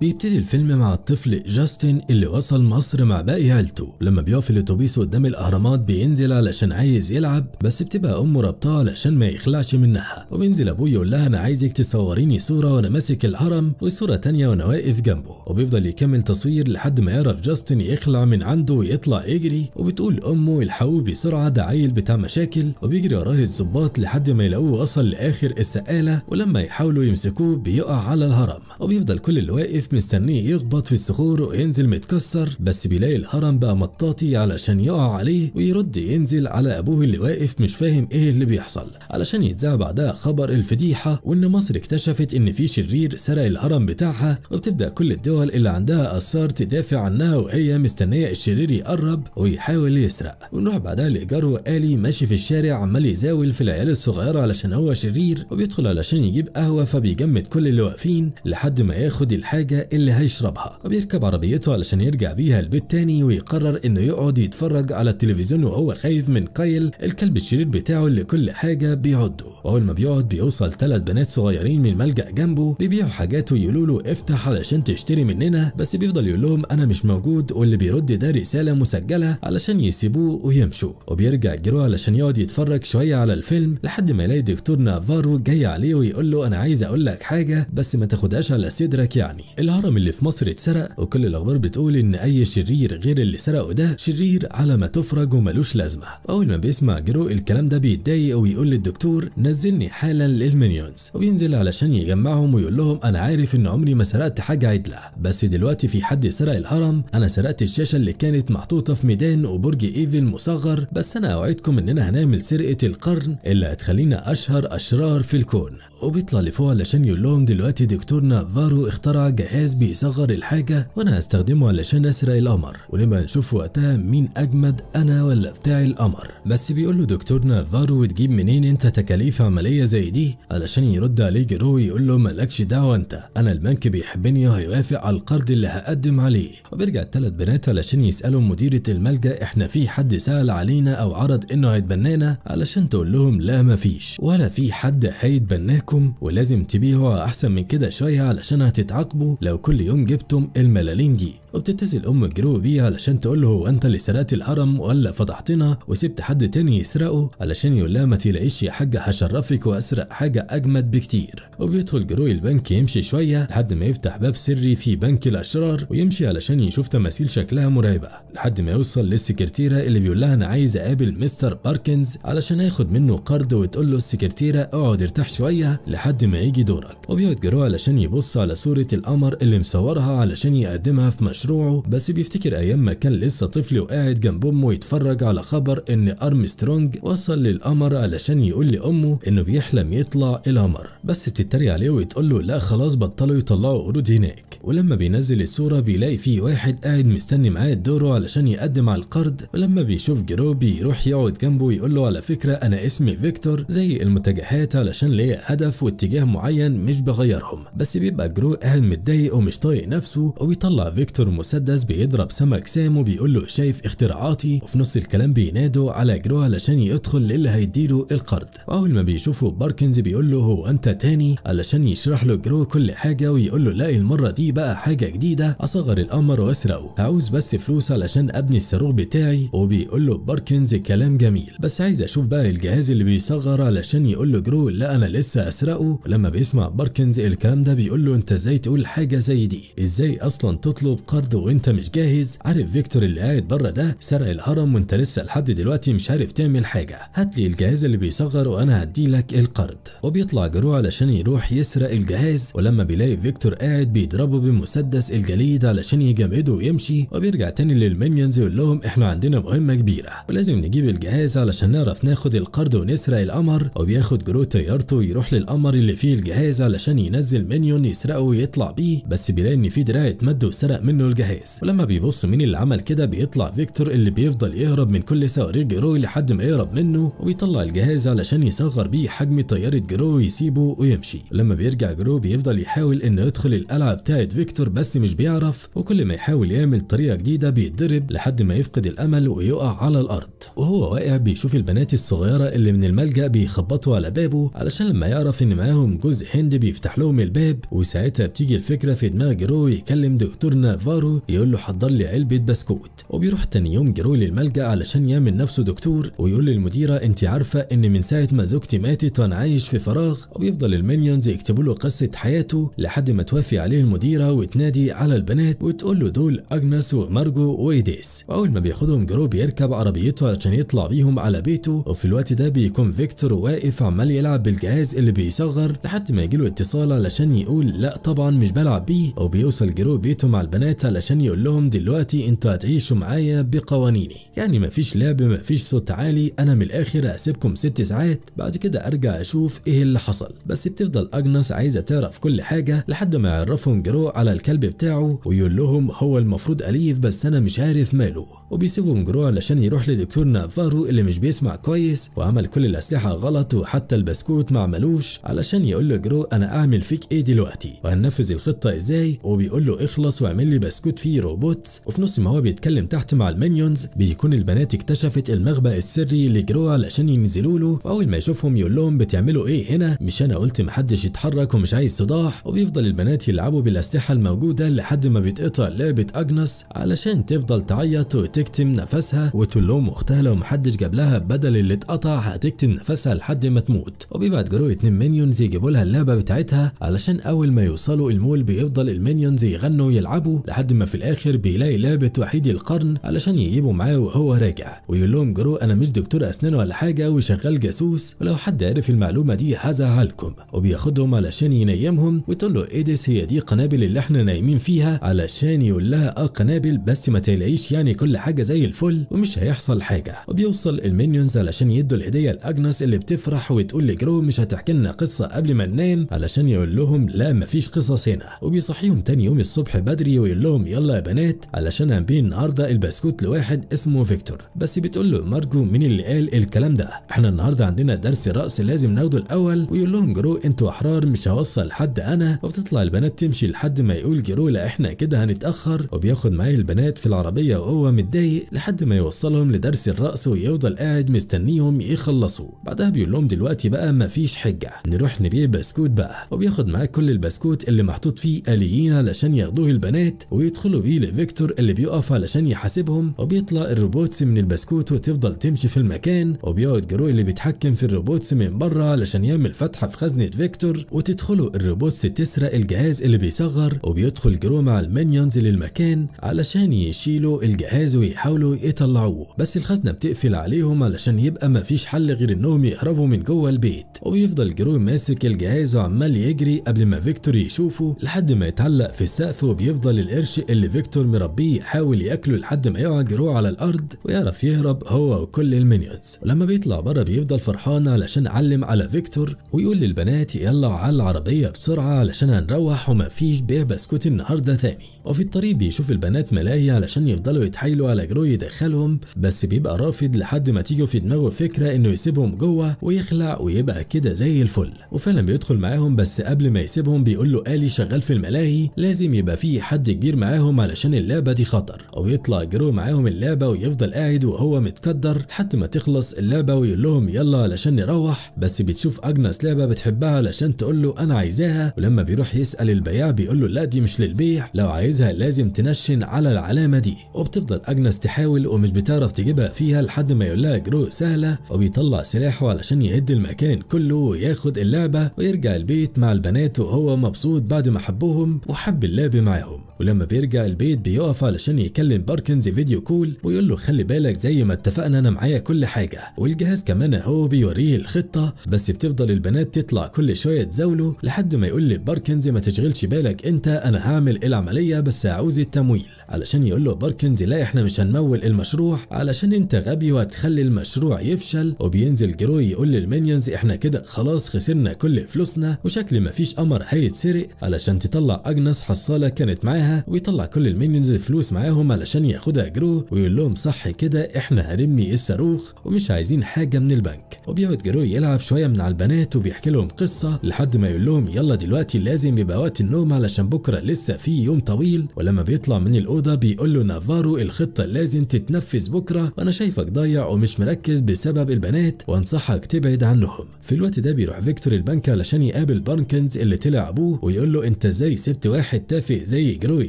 بيبتدي الفيلم مع الطفل جاستن اللي وصل مصر مع باقي عيلته لما بيقف الاتوبيس قدام الاهرامات بينزل علشان عايز يلعب بس بتبقى امه رابطاه علشان ما يخلعش منها وبينزل ابوه يقول لها انا عايزك تصوريني صوره وانا ماسك الهرم وصوره تانية وانا واقف جنبه وبيفضل يكمل تصوير لحد ما يعرف جاستن يخلع من عنده ويطلع يجري وبتقول امه الحقوه بسرعه ده عيل بتاع مشاكل وبيجري وراه الظباط لحد ما يلاقوه وصل لاخر السقاله ولما يحاولوا يمسكوه بيقع على الهرم وبيفضل كل اللي واقف واقف مستنيه يخبط في الصخور وينزل متكسر بس بيلاقي الهرم بقى مطاطي علشان يقع عليه ويرد ينزل على ابوه اللي واقف مش فاهم ايه اللي بيحصل علشان يتذاع بعدها خبر الفضيحه وان مصر اكتشفت ان في شرير سرق الهرم بتاعها وبتبدا كل الدول اللي عندها اثار تدافع عنها وهي مستنيه الشرير يقرب ويحاول يسرق ونروح بعدها لايجارو الي ماشي في الشارع عمال يزاول في العيال الصغيره علشان هو شرير وبيدخل علشان يجيب قهوه فبيجمد كل اللي واقفين لحد ما ياخد الحاجه اللي هيشربها وبيركب عربيته علشان يرجع بيها البيت تاني ويقرر انه يقعد يتفرج على التلفزيون وهو خايف من كايل الكلب الشرير بتاعه اللي كل حاجة بيعده وأول ما بيقعد بيوصل ثلاث بنات صغيرين من ملجأ جنبه بيبيعوا حاجات ويقولوا له افتح علشان تشتري مننا بس بيفضل يقول لهم أنا مش موجود واللي بيرد ده رسالة مسجلة علشان يسيبوه ويمشوا وبيرجع جرو علشان يقعد يتفرج شوية على الفيلم لحد ما يلاقي دكتور نافارو جاي عليه ويقول له أنا عايز أقول لك حاجة بس ما تاخدهاش على صدرك يعني الهرم اللي في مصر اتسرق وكل الاخبار بتقول ان اي شرير غير اللي سرقه ده شرير على ما تفرج وملوش لازمه اول ما بيسمع جرو الكلام ده بيتضايق ويقول للدكتور نزلني حالا للمنيونز وبينزل علشان يجمعهم ويقول لهم انا عارف ان عمري ما سرقت حاجه عدله بس دلوقتي في حد سرق الهرم انا سرقت الشاشه اللي كانت محطوطه في ميدان وبرج ايفل مصغر بس انا اوعدكم اننا هنعمل سرقه القرن اللي هتخلينا اشهر اشرار في الكون وبيطلع لفوق علشان يقول لهم دلوقتي دكتورنا فارو اخترع جهاز جهاز بيصغر الحاجة وانا هستخدمه علشان اسرق القمر ولما نشوف وقتها مين اجمد انا ولا بتاع القمر بس بيقول له دكتورنا فارو تجيب منين انت تكاليف عملية زي دي علشان يرد عليه جرو يقول له مالكش دعوة انت انا البنك بيحبني وهيوافق على القرض اللي هقدم عليه وبيرجع التلات بنات علشان يسألوا مديرة الملجأ احنا في حد سأل علينا او عرض انه هيتبنانا علشان تقول لهم لا مفيش ولا في حد هيتبناكم ولازم تبيعوا احسن من كده شوية علشان هتتعاقبوا لو كل يوم جبتم الملالين دي وبتتصل ام جرو بيه علشان تقول له هو انت اللي سرقت الهرم ولا فضحتنا وسبت حد تاني يسرقه علشان يقول لها ما تلاقيش يا حاجه هشرفك واسرق حاجه اجمد بكتير وبيدخل جرو البنك يمشي شويه لحد ما يفتح باب سري في بنك الاشرار ويمشي علشان يشوف تماثيل شكلها مرعبه لحد ما يوصل للسكرتيره اللي بيقول لها انا عايز اقابل مستر باركنز علشان ياخد منه قرض وتقول له السكرتيره اقعد ارتاح شويه لحد ما يجي دورك وبيقعد جرو علشان يبص على صوره القمر اللي مصورها علشان يقدمها في مشروعه بس بيفتكر ايام ما كان لسه طفل وقاعد جنب امه يتفرج على خبر ان ارمسترونج وصل للقمر علشان يقول لامه انه بيحلم يطلع القمر بس بتتريق عليه وتقول له لا خلاص بطلوا يطلعوا قرود هناك ولما بينزل الصوره بيلاقي في واحد قاعد مستني معاه دوره علشان يقدم على القرض ولما بيشوف جرو بيروح يقعد جنبه ويقول له على فكره انا اسمي فيكتور زي المتجهات علشان ليا هدف واتجاه معين مش بغيرهم بس بيبقى جرو قاعد متضايق ومش طايق نفسه وبيطلع فيكتور مسدس بيضرب سمك سام وبيقول له شايف اختراعاتي وفي نص الكلام بينادوا على جرو علشان يدخل للي هيديله القرض واول ما بيشوفه باركنز بيقول له هو انت تاني علشان يشرح له جرو كل حاجه ويقول له لا المره دي بقى حاجه جديده اصغر القمر واسرقه عاوز بس فلوس علشان ابني الصاروخ بتاعي وبيقول له باركنز كلام جميل بس عايز اشوف بقى الجهاز اللي بيصغر علشان يقول له جرو لا انا لسه اسرقه ولما بيسمع باركنز الكلام ده بيقول له انت ازاي تقول حاجه حاجه زي دي ازاي اصلا تطلب قرض وانت مش جاهز عارف فيكتور اللي قاعد بره ده سرق الهرم وانت لسه لحد دلوقتي مش عارف تعمل حاجه هات لي الجهاز اللي بيصغر وانا هديلك القرض وبيطلع جرو علشان يروح يسرق الجهاز ولما بيلاقي فيكتور قاعد بيضربه بمسدس الجليد علشان يجمده ويمشي وبيرجع تاني للمينيونز يقول لهم احنا عندنا مهمه كبيره ولازم نجيب الجهاز علشان نعرف ناخد القرض ونسرق القمر وبياخد جرو طيارته ويروح للقمر اللي فيه الجهاز علشان ينزل مينيون يسرقه ويطلع بيه فيه بس بيلاقي ان في دراع اتمد وسرق منه الجهاز ولما بيبص مين اللي عمل كده بيطلع فيكتور اللي بيفضل يهرب من كل صواريخ جروي لحد ما يهرب منه وبيطلع الجهاز علشان يصغر بيه حجم طياره جرو ويسيبه ويمشي لما بيرجع جرو بيفضل يحاول انه يدخل القلعه بتاعه فيكتور بس مش بيعرف وكل ما يحاول يعمل طريقه جديده بيتضرب لحد ما يفقد الامل ويقع على الارض وهو واقع بيشوف البنات الصغيره اللي من الملجا بيخبطوا على بابه علشان لما يعرف ان معاهم جوز هند بيفتح لهم الباب وساعتها بتيجي الفكره فكره في دماغ جرو يكلم دكتور نافارو يقول له حضر لي علبه بسكوت وبيروح تاني يوم جرو للملجا علشان يعمل نفسه دكتور ويقول للمديره انت عارفه ان من ساعه ما زوجتي ماتت وانا عايش في فراغ وبيفضل المينيونز يكتبوا له قصه حياته لحد ما توافي عليه المديره وتنادي على البنات وتقول له دول اجنس ومارجو وايديس واول ما بياخدهم جرو بيركب عربيته علشان يطلع بيهم على بيته وفي الوقت ده بيكون فيكتور واقف عمال يلعب بالجهاز اللي بيصغر لحد ما يجيله اتصال علشان يقول لا طبعا مش بلعب بيه وبيوصل جرو بيته مع البنات علشان يقول لهم دلوقتي انتوا هتعيشوا معايا بقوانيني يعني مفيش لعب مفيش صوت عالي انا من الاخر هسيبكم ست ساعات بعد كده ارجع اشوف ايه اللي حصل بس بتفضل اجنس عايزه تعرف كل حاجه لحد ما يعرفهم جرو على الكلب بتاعه ويقول لهم هو المفروض اليف بس انا مش عارف ماله وبيسيبهم جرو علشان يروح لدكتور نافارو اللي مش بيسمع كويس وعمل كل الاسلحه غلط وحتى البسكوت ما عملوش علشان يقول له جرو انا اعمل فيك ايه دلوقتي وهننفذ الخطه ازاي وبيقول له اخلص واعمل لي بسكوت فيه روبوت وفي نص ما هو بيتكلم تحت مع المينيونز بيكون البنات اكتشفت المخبأ السري اللي علشان ينزلوا له واول ما يشوفهم يقول لهم بتعملوا ايه هنا مش انا قلت محدش يتحرك ومش عايز صداح وبيفضل البنات يلعبوا بالاسلحة الموجودة لحد ما بيتقطع لعبة اجنس علشان تفضل تعيط وتكتم نفسها وتقول لهم اختها لو محدش جاب لها بدل اللي اتقطع هتكتم نفسها لحد ما تموت وبيبعت جرو اتنين مينيونز يجيبوا لها اللعبة بتاعتها علشان اول ما يوصلوا المول بي بيفضل المينيونز يغنوا ويلعبوا لحد ما في الاخر بيلاقي لعبه وحيد القرن علشان يجيبوا معاه وهو راجع ويقول لهم جرو انا مش دكتور اسنان ولا حاجه وشغال جاسوس ولو حد عرف المعلومه دي هزعلكم وبياخدهم علشان ينيمهم وتقول له ايديس هي دي قنابل اللي احنا نايمين فيها علشان يقول لها اه قنابل بس ما تلاقيش يعني كل حاجه زي الفل ومش هيحصل حاجه وبيوصل المينيونز علشان يدوا الهديه لاجنس اللي بتفرح وتقول لجرو مش هتحكي لنا قصه قبل ما ننام علشان يقول لهم لا مفيش قصص هنا وبيصحيهم تاني يوم الصبح بدري ويقول لهم يلا يا بنات علشان هنبيع النهارده البسكوت لواحد اسمه فيكتور بس بتقول له مارجو مين اللي قال الكلام ده احنا النهارده عندنا درس رقص لازم ناخده الاول ويقول لهم جرو انتوا احرار مش هوصل حد انا وبتطلع البنات تمشي لحد ما يقول جرو لا احنا كده هنتاخر وبياخد معايا البنات في العربيه وهو متضايق لحد ما يوصلهم لدرس الرقص ويفضل قاعد مستنيهم يخلصوا بعدها بيقول لهم دلوقتي بقى مفيش حجه نروح نبيع بسكوت بقى وبياخد معاه كل البسكوت اللي محطوط فيه بيه آليين علشان ياخدوه البنات ويدخلوا بيه لفيكتور اللي بيقف علشان يحاسبهم وبيطلع الروبوتس من البسكوت وتفضل تمشي في المكان وبيقعد جروي اللي بيتحكم في الروبوتس من بره علشان يعمل فتحة في خزنة فيكتور وتدخلوا الروبوتس تسرق الجهاز اللي بيصغر وبيدخل جرو مع المينيونز للمكان علشان يشيلوا الجهاز ويحاولوا يطلعوه بس الخزنة بتقفل عليهم علشان يبقى مفيش حل غير انهم يهربوا من جوه البيت وبيفضل جرو ماسك الجهاز وعمال يجري قبل ما فيكتور يشوفه لحد ما يتعلق في السقف وبيفضل القرش اللي فيكتور مربيه يحاول ياكله لحد ما يقع جروه على الارض ويعرف يهرب هو وكل المينيونز ولما بيطلع بره بيفضل فرحان علشان علم على فيكتور ويقول للبنات يلا على العربيه بسرعه علشان هنروح ومفيش بيه بسكوت النهارده تاني وفي الطريق بيشوف البنات ملاهي علشان يفضلوا يتحايلوا على جرو يدخلهم بس بيبقى رافض لحد ما تيجي في دماغه فكره انه يسيبهم جوه ويخلع ويبقى كده زي الفل وفعلا بيدخل معاهم بس قبل ما يسيبهم بيقول له الي شغال في الملاهي لازم يبقى في حد كبير معاهم علشان اللعبه دي خطر او يطلع جرو معاهم اللعبه ويفضل قاعد وهو متكدر لحد ما تخلص اللعبه ويقول لهم يلا علشان نروح بس بتشوف اجنس لعبه بتحبها علشان تقول له انا عايزاها ولما بيروح يسال البياع بيقول له لا دي مش للبيع لو عايزها لازم تنشن على العلامه دي وبتفضل اجنس تحاول ومش بتعرف تجيبها فيها لحد ما يقول لها جرو سهله وبيطلع سلاحه علشان يهد المكان كله وياخد اللعبه ويرجع البيت مع البنات وهو مبسوط بعد ما حب حبهم وحب اللعب معاهم ولما بيرجع البيت بيقف علشان يكلم باركنز فيديو كول ويقول له خلي بالك زي ما اتفقنا انا معايا كل حاجه والجهاز كمان اهو بيوريه الخطه بس بتفضل البنات تطلع كل شويه تزاوله لحد ما يقول لباركنز ما تشغلش بالك انت انا هعمل العمليه بس عاوز التمويل علشان يقول له باركنز لا احنا مش هنمول المشروع علشان انت غبي وهتخلي المشروع يفشل وبينزل جروي يقول للمينيونز احنا كده خلاص خسرنا كل فلوسنا وشكل ما فيش قمر هيتسرق علشان تطلع اجنس حصاله كانت معاها ويطلع كل المينيونز فلوس معاهم علشان ياخدها جرو ويقول لهم صح كده احنا هرمني الصاروخ ومش عايزين حاجه من البنك وبيقعد جرو يلعب شويه من على البنات وبيحكي لهم قصه لحد ما يقول لهم يلا دلوقتي لازم يبقى وقت النوم علشان بكره لسه في يوم طويل ولما بيطلع من الاوضه بيقول له نافارو الخطه لازم تتنفذ بكره وانا شايفك ضايع ومش مركز بسبب البنات وانصحك تبعد عنهم في الوقت ده بيروح فيكتور البنك علشان يقابل بانكنز اللي طلع ابوه ويقول له انت ازاي سبت واحد تافه زي جروي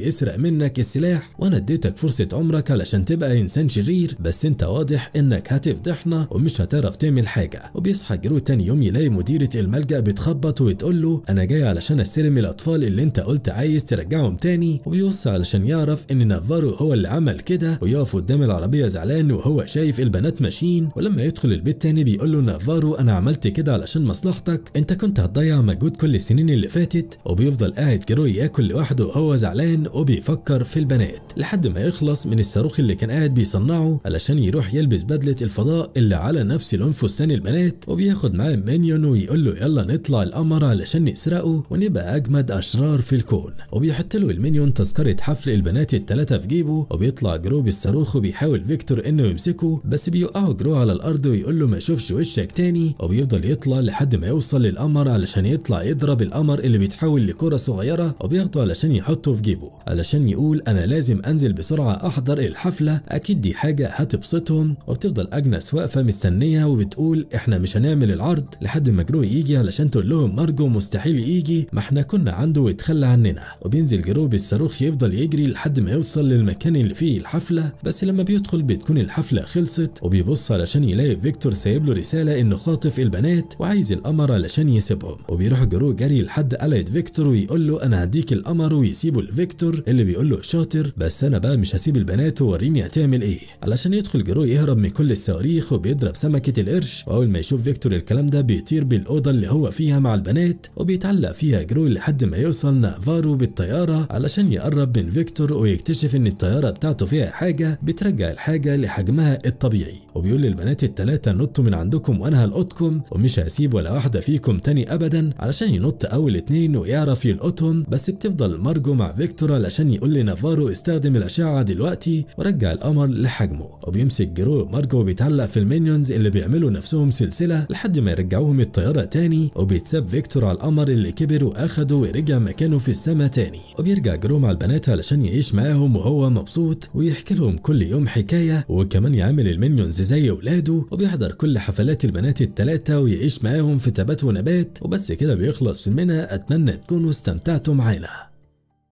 يسرق منك السلاح وانا اديتك فرصه عمرك علشان تبقى انسان شرير بس انت واضح انك هتفضحنا ومش هتعرف تعمل حاجه وبيصحى جروي تاني يوم يلاقي مديره الملجا بتخبط وتقول له انا جاي علشان استلم الاطفال اللي انت قلت عايز ترجعهم تاني وبيبص علشان يعرف ان نافارو هو اللي عمل كده ويقف قدام العربيه زعلان وهو شايف البنات ماشيين ولما يدخل البيت تاني بيقول له نافارو انا عملت كده علشان مصلحتك انت كنت هتضيع مجهود كل السنين اللي فاتت وبيفضل قاعد واحد كانوا ياكل لوحده وهو زعلان وبيفكر في البنات لحد ما يخلص من الصاروخ اللي كان قاعد بيصنعه علشان يروح يلبس بدله الفضاء اللي على نفس لون فستان البنات وبياخد معاه مينيون ويقول له يلا نطلع القمر علشان نسرقه ونبقى اجمد اشرار في الكون وبيحط له المينيون تذكره حفل البنات الثلاثه في جيبه وبيطلع جرو بالصاروخ وبيحاول فيكتور انه يمسكه بس بيوقعه جرو على الارض ويقول له ما اشوفش وشك تاني وبيفضل يطلع لحد ما يوصل للقمر علشان يطلع يضرب القمر اللي بيتحول لكره صغيره الطياره وبياخده علشان يحطه في جيبه علشان يقول انا لازم انزل بسرعه احضر الحفله اكيد دي حاجه هتبسطهم وبتفضل اجنس واقفه مستنيه وبتقول احنا مش هنعمل العرض لحد ما جرو يجي علشان تقول لهم مارجو مستحيل يجي ما احنا كنا عنده ويتخلى عننا وبينزل جرو بالصاروخ يفضل يجري لحد ما يوصل للمكان اللي فيه الحفله بس لما بيدخل بتكون الحفله خلصت وبيبص علشان يلاقي فيكتور سايب له رساله انه خاطف البنات وعايز القمر علشان يسيبهم وبيروح جرو جري لحد قلعه فيكتور ويقول له له انا هديك القمر ويسيبه لفيكتور اللي بيقول له شاطر بس انا بقى مش هسيب البنات ووريني هتعمل ايه علشان يدخل جرو يهرب من كل الصواريخ وبيضرب سمكه القرش واول ما يشوف فيكتور الكلام ده بيطير بالاوضه اللي هو فيها مع البنات وبيتعلق فيها جرو لحد ما يوصل نافارو بالطياره علشان يقرب من فيكتور ويكتشف ان الطياره بتاعته فيها حاجه بترجع الحاجه لحجمها الطبيعي وبيقول للبنات الثلاثه نطوا من عندكم وانا هلقطكم ومش هسيب ولا واحده فيكم تاني ابدا علشان ينط اول اتنين ويعرف يلقطهم بينهم بس بتفضل مارجو مع فيكتور علشان يقول لنافارو استخدم الأشعة دلوقتي ورجع القمر لحجمه وبيمسك جرو مارجو بيتعلق في المينيونز اللي بيعملوا نفسهم سلسلة لحد ما يرجعوهم الطيارة تاني وبيتساب فيكتور على القمر اللي كبر وأخده ورجع مكانه في السما تاني وبيرجع جرو مع البنات علشان يعيش معاهم وهو مبسوط ويحكي لهم كل يوم حكاية وكمان يعامل المينيونز زي ولاده وبيحضر كل حفلات البنات التلاتة ويعيش معاهم في تبات ونبات وبس كده بيخلص منها أتمنى تكونوا استمتعتوا فتاة معينة